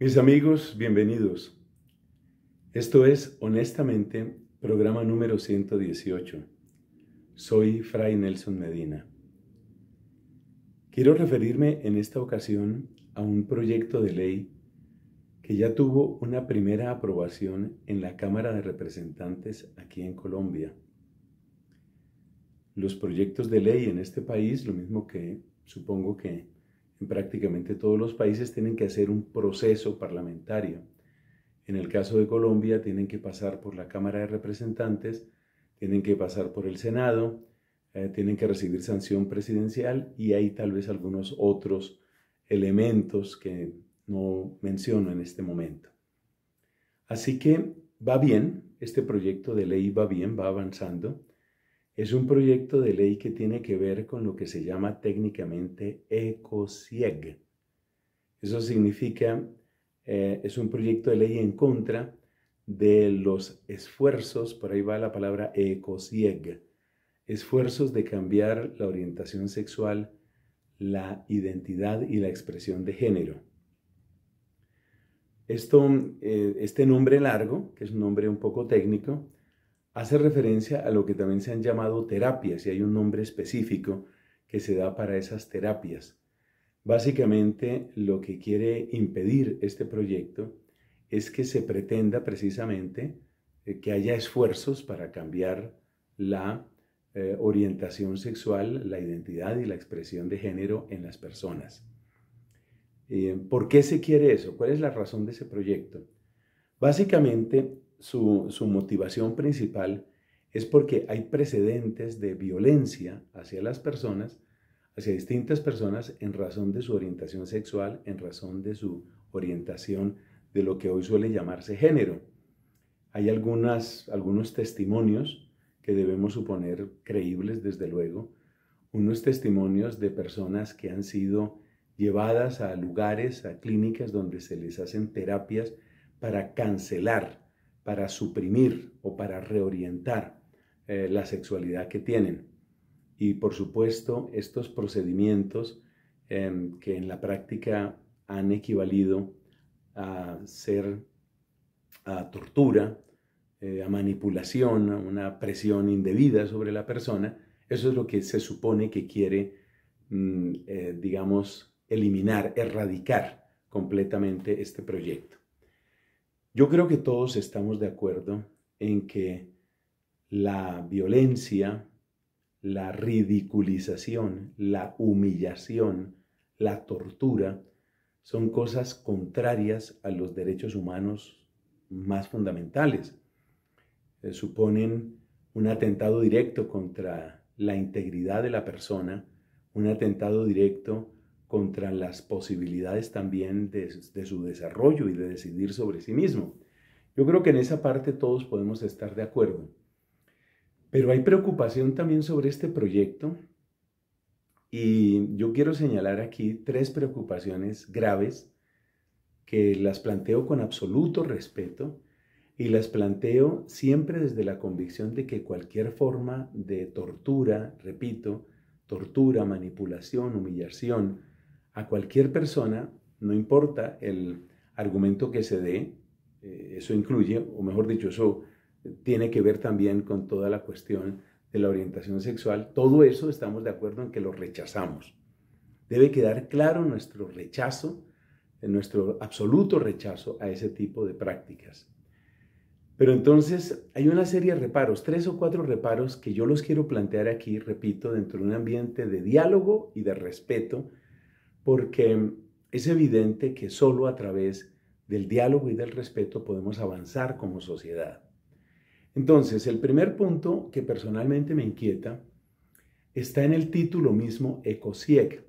Mis amigos, bienvenidos. Esto es Honestamente, programa número 118. Soy Fray Nelson Medina. Quiero referirme en esta ocasión a un proyecto de ley que ya tuvo una primera aprobación en la Cámara de Representantes aquí en Colombia. Los proyectos de ley en este país, lo mismo que supongo que prácticamente todos los países tienen que hacer un proceso parlamentario. En el caso de Colombia tienen que pasar por la Cámara de Representantes, tienen que pasar por el Senado, eh, tienen que recibir sanción presidencial y hay tal vez algunos otros elementos que no menciono en este momento. Así que va bien, este proyecto de ley va bien, va avanzando. Es un proyecto de ley que tiene que ver con lo que se llama técnicamente ECOSIEG. Eso significa, eh, es un proyecto de ley en contra de los esfuerzos, por ahí va la palabra ECOSIEG, esfuerzos de cambiar la orientación sexual, la identidad y la expresión de género. Esto, eh, este nombre largo, que es un nombre un poco técnico, hace referencia a lo que también se han llamado terapias y hay un nombre específico que se da para esas terapias. Básicamente lo que quiere impedir este proyecto es que se pretenda precisamente eh, que haya esfuerzos para cambiar la eh, orientación sexual, la identidad y la expresión de género en las personas. Eh, ¿Por qué se quiere eso? ¿Cuál es la razón de ese proyecto? Básicamente su, motivación principal es porque hay precedentes de violencia hacia las personas, hacia distintas personas en razón de su orientación sexual, en razón de su orientación de lo que hoy suele llamarse género. Hay algunas, algunos testimonios que debemos suponer creíbles, desde luego, unos testimonios de personas que han sido llevadas a lugares, a clínicas donde se les hacen terapias para cancelar para suprimir o para reorientar eh, la sexualidad que tienen. Y por supuesto, estos procedimientos em, que en la práctica han equivalido a ser a tortura, eh, a manipulación, a una presión indebida sobre la persona, eso es lo que se supone que quiere, mm, eh, digamos, eliminar, erradicar completamente este proyecto. Yo creo que todos estamos de acuerdo en que la violencia, la ridiculización, la humillación, la tortura, son cosas contrarias a los derechos humanos más fundamentales. Suponen un atentado directo contra la integridad de la persona, un atentado directo contra las posibilidades también de, de, su desarrollo y de decidir sobre sí mismo. Yo creo que en esa parte todos podemos estar de acuerdo. Pero hay preocupación también sobre este proyecto y yo quiero señalar aquí tres preocupaciones graves que las planteo con absoluto respeto y las planteo siempre desde la convicción de que cualquier forma de tortura, repito, tortura, manipulación, humillación, a cualquier persona, no importa el argumento que se dé, eh, eso incluye, o mejor dicho, eso tiene que ver también con toda la cuestión de la orientación sexual, todo eso estamos de acuerdo en que lo rechazamos. Debe quedar claro nuestro rechazo, nuestro absoluto rechazo a ese tipo de prácticas. Pero entonces hay una serie de reparos, tres o cuatro reparos que yo los quiero plantear aquí, repito, dentro de un ambiente de diálogo y de respeto porque es evidente que solo a través del diálogo y del respeto podemos avanzar como sociedad. Entonces, el primer punto que personalmente me inquieta está en el título mismo ECOSIEC.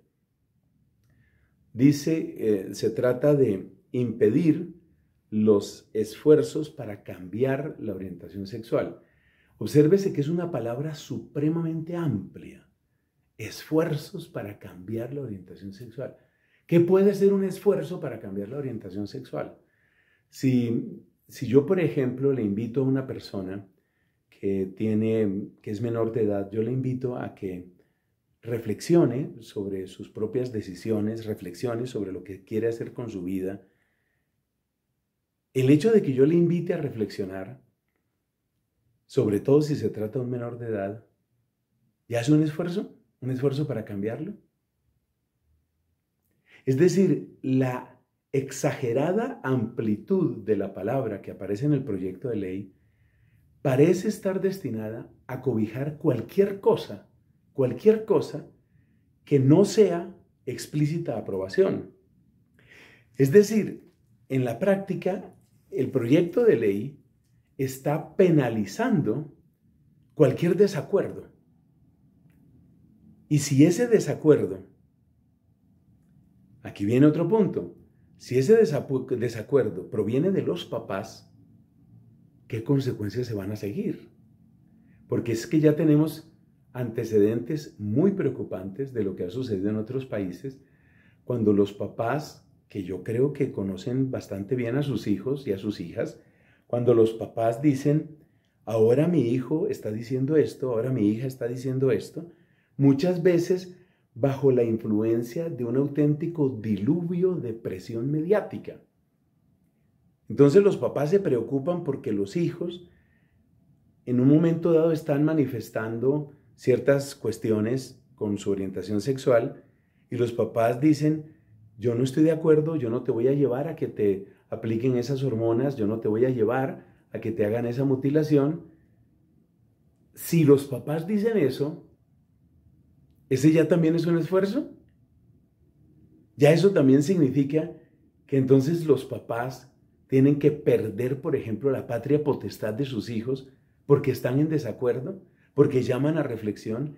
Dice, eh, se trata de impedir los esfuerzos para cambiar la orientación sexual. Obsérvese que es una palabra supremamente amplia esfuerzos para cambiar la orientación sexual. ¿Qué puede ser un esfuerzo para cambiar la orientación sexual? Si, yo, por ejemplo, le invito a una persona que, tiene, que es menor de edad, yo le invito a que reflexione sobre sus propias decisiones, reflexione sobre lo que quiere hacer con su vida. El hecho de que yo le invite a reflexionar, sobre todo si se trata de un menor de edad, ¿ya es un esfuerzo? un esfuerzo para cambiarlo. Es decir, la exagerada amplitud de la palabra que aparece en el proyecto de ley parece estar destinada a cobijar cualquier cosa, cualquier cosa que no sea explícita aprobación. Es decir, en la práctica, el proyecto de ley está penalizando cualquier desacuerdo. Y si ese desacuerdo, aquí viene otro punto, si ese desacuerdo proviene de los papás, ¿qué consecuencias se van a seguir? Porque es que ya tenemos antecedentes muy preocupantes de lo que ha sucedido en otros países, cuando los papás, que yo creo que conocen bastante bien a sus hijos y a sus hijas, cuando los papás dicen, ahora mi hijo está diciendo esto, ahora mi hija está diciendo esto, muchas veces bajo la influencia de un auténtico diluvio de presión mediática. Entonces los papás se preocupan porque los hijos en un momento dado están manifestando ciertas cuestiones con su orientación sexual y los papás dicen, yo no estoy de acuerdo, yo no te voy a llevar a que te apliquen esas hormonas, yo no te voy a llevar a que te hagan esa mutilación. Si los papás dicen eso, ¿Ese ya también es un esfuerzo? Ya eso también significa que entonces los papás tienen que perder, por ejemplo, la patria potestad de sus hijos porque están en desacuerdo, porque llaman a reflexión.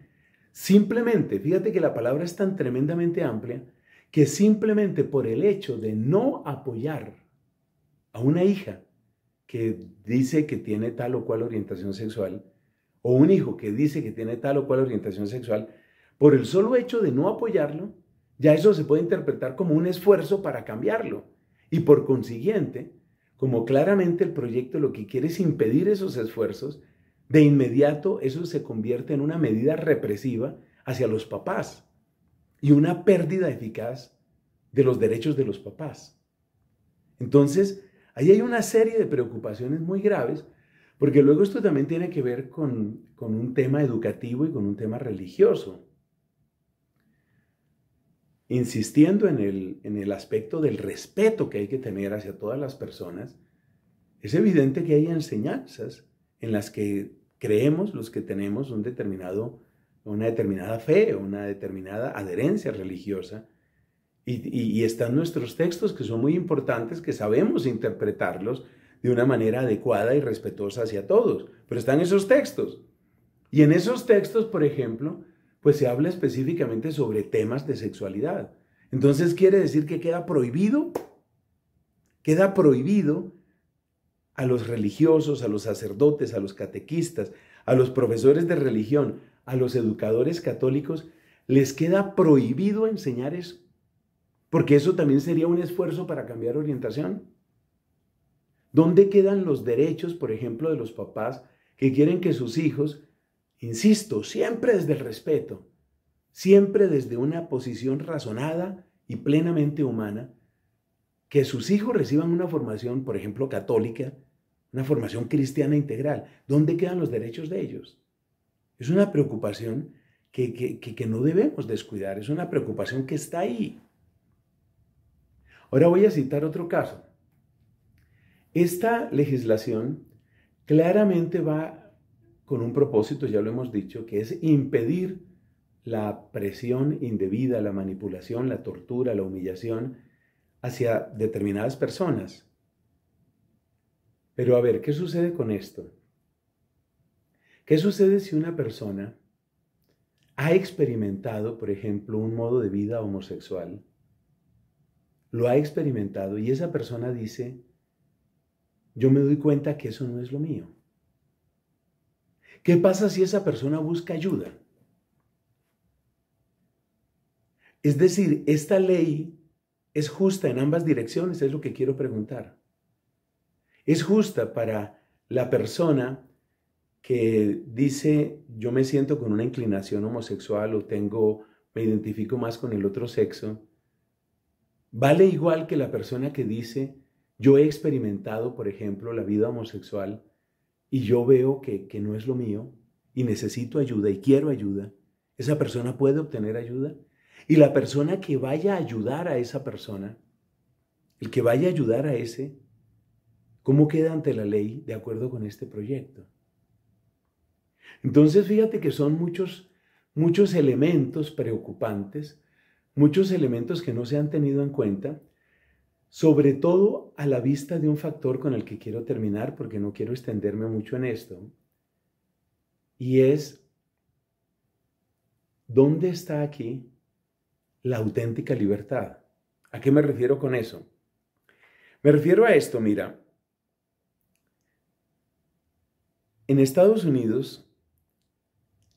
Simplemente, fíjate que la palabra es tan tremendamente amplia que simplemente por el hecho de no apoyar a una hija que dice que tiene tal o cual orientación sexual, o un hijo que dice que tiene tal o cual orientación sexual, por el solo hecho de no apoyarlo, ya eso se puede interpretar como un esfuerzo para cambiarlo. Y por consiguiente, como claramente el proyecto lo que quiere es impedir esos esfuerzos, de inmediato eso se convierte en una medida represiva hacia los papás y una pérdida eficaz de los derechos de los papás. Entonces, ahí hay una serie de preocupaciones muy graves, porque luego esto también tiene que ver con, con un tema educativo y con un tema religioso insistiendo en el, aspecto del respeto que hay que tener hacia todas las personas, es evidente que hay enseñanzas en las que creemos los que tenemos un determinado, una determinada fe, una determinada adherencia religiosa, y, y, están nuestros textos que son muy importantes, que sabemos interpretarlos de una manera adecuada y respetuosa hacia todos. Pero están esos textos. Y en esos textos, por ejemplo, pues se habla específicamente sobre temas de sexualidad. Entonces quiere decir que queda prohibido, queda prohibido a los religiosos, a los sacerdotes, a los catequistas, a los profesores de religión, a los educadores católicos, les queda prohibido enseñar eso. Porque eso también sería un esfuerzo para cambiar orientación. ¿Dónde quedan los derechos, por ejemplo, de los papás que quieren que sus hijos Insisto, siempre desde el respeto, siempre desde una posición razonada y plenamente humana, que sus hijos reciban una formación, por ejemplo, católica, una formación cristiana integral. ¿Dónde quedan los derechos de ellos? Es una preocupación que, no debemos descuidar, es una preocupación que está ahí. Ahora voy a citar otro caso. Esta legislación claramente va con un propósito, ya lo hemos dicho, que es impedir la presión indebida, la manipulación, la tortura, la humillación hacia determinadas personas. Pero a ver, ¿qué sucede con esto? ¿Qué sucede si una persona ha experimentado, por ejemplo, un modo de vida homosexual? Lo ha experimentado y esa persona dice, yo me doy cuenta que eso no es lo mío. ¿Qué pasa si esa persona busca ayuda? Es decir, ¿esta ley es justa en ambas direcciones? Es lo que quiero preguntar. ¿Es justa para la persona que dice yo me siento con una inclinación homosexual o tengo me identifico más con el otro sexo, vale igual que la persona que dice yo he experimentado, por ejemplo, la vida homosexual y yo veo que, que no es lo mío y necesito ayuda y quiero ayuda, esa persona puede obtener ayuda. Y la persona que vaya a ayudar a esa persona, el que vaya a ayudar a ese, ¿cómo queda ante la ley de acuerdo con este proyecto? Entonces fíjate que son muchos, muchos elementos preocupantes, muchos elementos que no se han tenido en cuenta sobre todo a la vista de un factor con el que quiero terminar, porque no quiero extenderme mucho en esto, y es, ¿dónde está aquí la auténtica libertad? ¿A qué me refiero con eso? Me refiero a esto, mira. En Estados Unidos,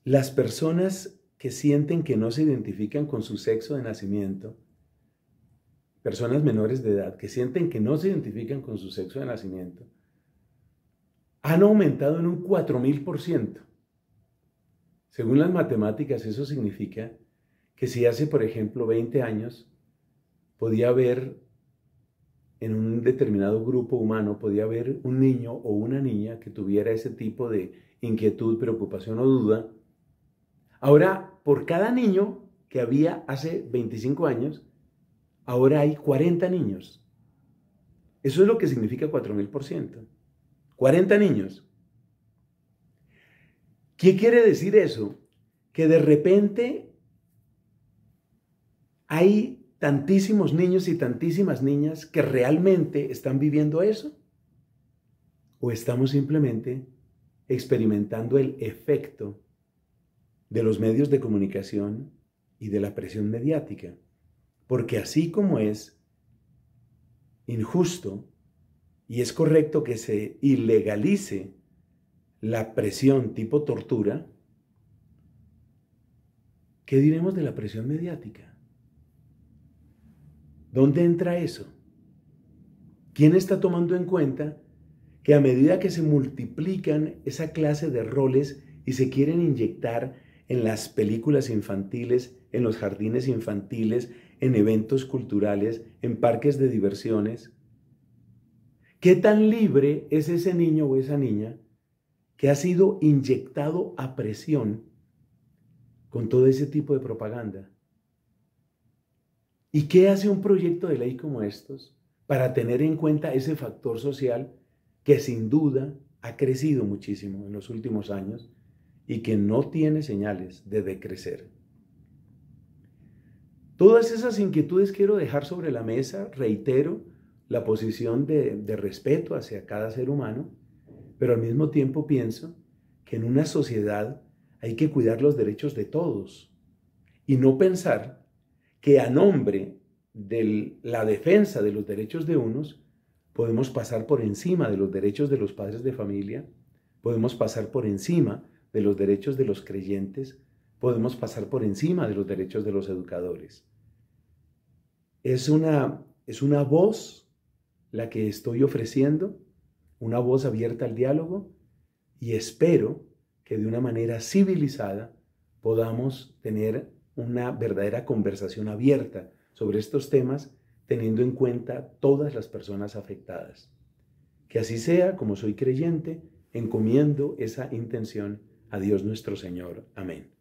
las personas que sienten que no se identifican con su sexo de nacimiento, personas menores de edad que sienten que no se identifican con su sexo de nacimiento han aumentado en un 4000%. Según las matemáticas, eso significa que si hace, por ejemplo, 20 años, podía haber en un determinado grupo humano, podía haber un niño o una niña que tuviera ese tipo de inquietud, preocupación o duda. Ahora, por cada niño que había hace 25 años, Ahora hay 40 niños. Eso es lo que significa 4.000%. 40 niños. ¿Qué quiere decir eso? Que de repente hay tantísimos niños y tantísimas niñas que realmente están viviendo eso. ¿O estamos simplemente experimentando el efecto de los medios de comunicación y de la presión mediática? porque así como es injusto y es correcto que se ilegalice la presión tipo tortura, ¿qué diremos de la presión mediática? ¿Dónde entra eso? ¿Quién está tomando en cuenta que a medida que se multiplican esa clase de roles y se quieren inyectar en las películas infantiles, en los jardines infantiles, en eventos culturales, en parques de diversiones? ¿Qué tan libre es ese niño o esa niña que ha sido inyectado a presión con todo ese tipo de propaganda? ¿Y qué hace un proyecto de ley como estos para tener en cuenta ese factor social que sin duda ha crecido muchísimo en los últimos años y que no tiene señales de decrecer? Todas esas inquietudes quiero dejar sobre la mesa, reitero la posición de, respeto hacia cada ser humano, pero al mismo tiempo pienso que en una sociedad hay que cuidar los derechos de todos y no pensar que a nombre de la defensa de los derechos de unos podemos pasar por encima de los derechos de los padres de familia, podemos pasar por encima de los derechos de los creyentes podemos pasar por encima de los derechos de los educadores. Es una, es una voz la que estoy ofreciendo, una voz abierta al diálogo y espero que de una manera civilizada podamos tener una verdadera conversación abierta sobre estos temas teniendo en cuenta todas las personas afectadas. Que así sea, como soy creyente, encomiendo esa intención a Dios nuestro Señor. Amén.